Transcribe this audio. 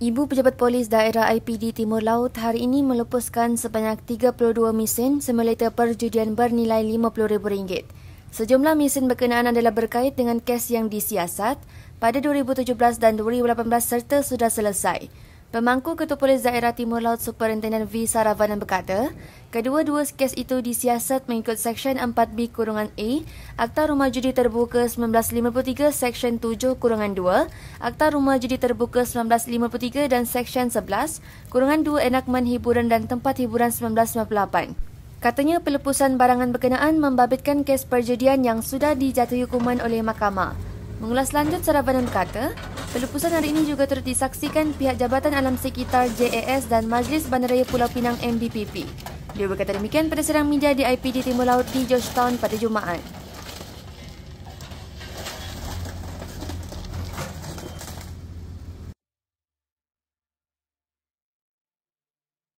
Ibu Pejabat Polis Daerah IPD Timur Laut hari ini melepaskan sebanyak 32 mesin semelita perjudian bernilai RM50,000. Sejumlah mesin berkenaan adalah berkait dengan kes yang disiasat pada 2017 dan 2018 serta sudah selesai. Pemangku Ketua Polis Daerah Timur Laut Superintenden V. Saravanan berkata, kedua-dua kes itu disiasat mengikut Seksyen 4B kurungan A Akta Rumah Judi Terbuka 1953 Seksyen 7 kurungan 2, Akta Rumah Judi Terbuka 1953 dan Seksyen 11 kurungan 2 Enakmen Hiburan dan Tempat Hiburan 1998. Katanya pelepasan barangan berkenaan membabitkan kes perjudian yang sudah dijatuhi hukuman oleh mahkamah. Mengulas lanjut, Saravanan kata, pelupusan hari ini juga turut disaksikan pihak Jabatan Alam Sekitar JAS dan Majlis Bandaraya Pulau Pinang MBPP. Dia berkata demikian pada serang media di IPD Timur Laut di Georgetown pada Jumaat.